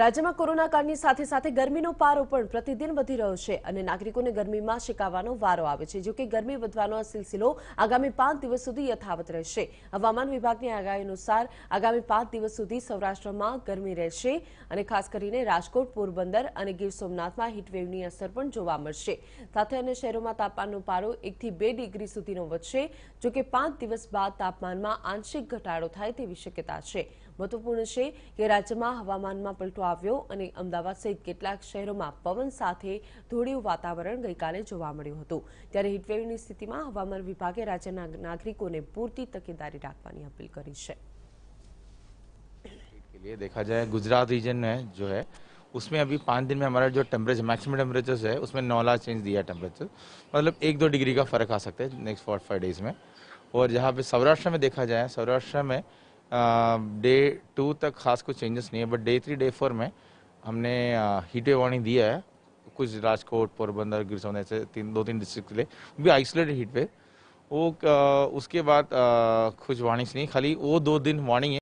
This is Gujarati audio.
રાજ્યમાં કોરોના કાળની સાથે સાથે ગરમીનો પારો પણ પ્રતિદિન વધી રહ્યો છે અને નાગરિકોને ગરમીમાં શેકાવવાનો વારો આવે છે જોકે ગરમી વધવાનો સિલસિલો આગામી પાંચ દિવસ સુધી યથાવત રહેશે હવામાન વિભાગની આગાહી અનુસાર આગામી પાંચ દિવસ સુધી સૌરાષ્ટ્રમાં ગરમી રહેશે અને ખાસ કરીને રાજકોટ પોરબંદર અને ગીર સોમનાથમાં હીટવેવની અસર પણ જોવા મળશે સાથે અન્ય શહેરોમાં તાપમાનનો પારો એકથી બે ડિગ્રી સુધીનો વધશે જોકે પાંચ દિવસ બાદ તાપમાનમાં આંશિક ઘટાડો થાય તેવી શક્યતા છે મહત્વપૂર્ણ છે કે રાજ્યમાં હવામાનમાં પલટો પાછો આવ્યો અને અમદાવાદ સહિત કેટલાક શહેરોમાં પવન સાથે ધૂળિયું વાતાવરણ ગઈકાલે જોવા મળ્યું હતું ત્યારે હીટવેવની સ્થિતિમાં હવામાન વિભાગે રાજ્યના નાગરિકોને પૂરતી તકેદારી રાખવાની અપીલ કરી છે के लिए देखा जाए गुजरात रीजन है जो है उसमें अभी पाँच दिन में हमारा जो टेम्परेचर मैक्सिमम टेम्परेचर है उसमें नौला चेंज दिया टेम्परेचर मतलब एक दो डिग्री का फ़र्क आ सकता है नेक्स्ट फोर्ट फाइव डेज़ में और जहाँ पे सौराष्ट्र में देखा जाए सौराष्ट्र में डे टू तक खास कुछ चेंजेस नहीं है but day three day four में हमने हीट वे वार्निंग दिया है कुछ राजकोट पोरबंदर गिर सोमनाथ ऐसे तीन दो तीन डिस्ट्रिक्ट के लिए भी आइसोलेटेड हीट वे वो उसके बाद कुछ वार्निंग्स नहीं खाली वो दो दिन वार्निंग है